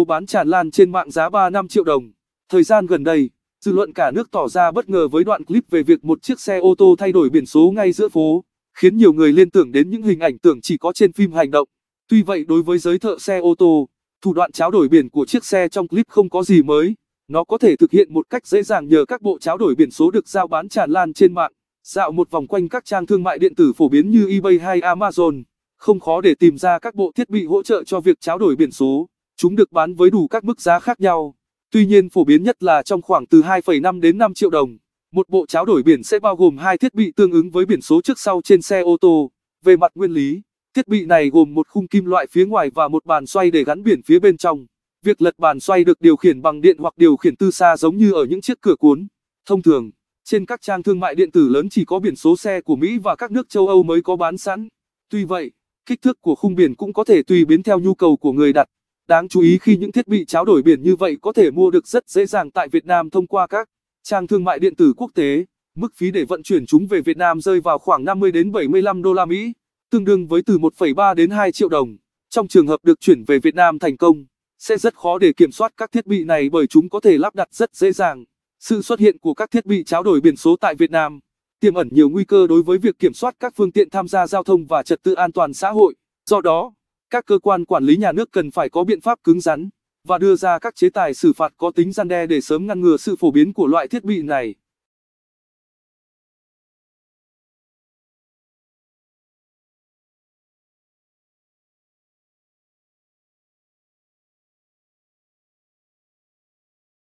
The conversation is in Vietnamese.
phố bán tràn lan trên mạng giá năm triệu đồng. Thời gian gần đây, dư luận cả nước tỏ ra bất ngờ với đoạn clip về việc một chiếc xe ô tô thay đổi biển số ngay giữa phố, khiến nhiều người liên tưởng đến những hình ảnh tưởng chỉ có trên phim hành động. Tuy vậy đối với giới thợ xe ô tô, thủ đoạn cháo đổi biển của chiếc xe trong clip không có gì mới. Nó có thể thực hiện một cách dễ dàng nhờ các bộ cháo đổi biển số được giao bán tràn lan trên mạng. Dạo một vòng quanh các trang thương mại điện tử phổ biến như eBay hay Amazon, không khó để tìm ra các bộ thiết bị hỗ trợ cho việc cháo đổi biển số. Chúng được bán với đủ các mức giá khác nhau. Tuy nhiên phổ biến nhất là trong khoảng từ 2,5 đến 5 triệu đồng. Một bộ tráo đổi biển sẽ bao gồm hai thiết bị tương ứng với biển số trước sau trên xe ô tô. Về mặt nguyên lý, thiết bị này gồm một khung kim loại phía ngoài và một bàn xoay để gắn biển phía bên trong. Việc lật bàn xoay được điều khiển bằng điện hoặc điều khiển từ xa giống như ở những chiếc cửa cuốn. Thông thường, trên các trang thương mại điện tử lớn chỉ có biển số xe của Mỹ và các nước châu Âu mới có bán sẵn. Tuy vậy, kích thước của khung biển cũng có thể tùy biến theo nhu cầu của người đặt. Đáng chú ý khi những thiết bị cháo đổi biển như vậy có thể mua được rất dễ dàng tại Việt Nam thông qua các trang thương mại điện tử quốc tế, mức phí để vận chuyển chúng về Việt Nam rơi vào khoảng 50 đến 75 đô la Mỹ, tương đương với từ 1,3 đến 2 triệu đồng. Trong trường hợp được chuyển về Việt Nam thành công, sẽ rất khó để kiểm soát các thiết bị này bởi chúng có thể lắp đặt rất dễ dàng. Sự xuất hiện của các thiết bị tráo đổi biển số tại Việt Nam tiềm ẩn nhiều nguy cơ đối với việc kiểm soát các phương tiện tham gia giao thông và trật tự an toàn xã hội. Do đó, các cơ quan quản lý nhà nước cần phải có biện pháp cứng rắn và đưa ra các chế tài xử phạt có tính gian đe để sớm ngăn ngừa sự phổ biến của loại thiết bị này